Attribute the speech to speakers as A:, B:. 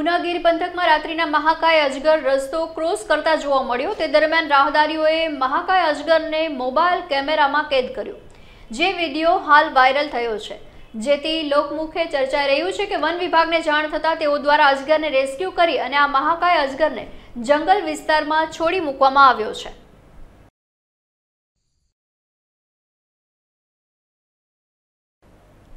A: ઉનાગીર પંથકમાં રાત્રિના મહાકાય અજગર રસ્તો ક્રોસ કરતા જોવા મળ્યો તે દરમિયાન રાહદારીઓએ મહાકાય અજગરને મોબાઈલ કેમેરામાં કેદ કર્યો જે વિડીયો હાલ વાયરલ થયો છે જેથી લોકમુખે ચર્ચાઈ રહ્યું છે કે વન વિભાગને જાણ થતાં તેઓ દ્વારા અજગરને રેસ્ક્યુ કરી અને આ મહાકાય અજગરને જંગલ વિસ્તારમાં છોડી મૂકવામાં આવ્યો
B: છે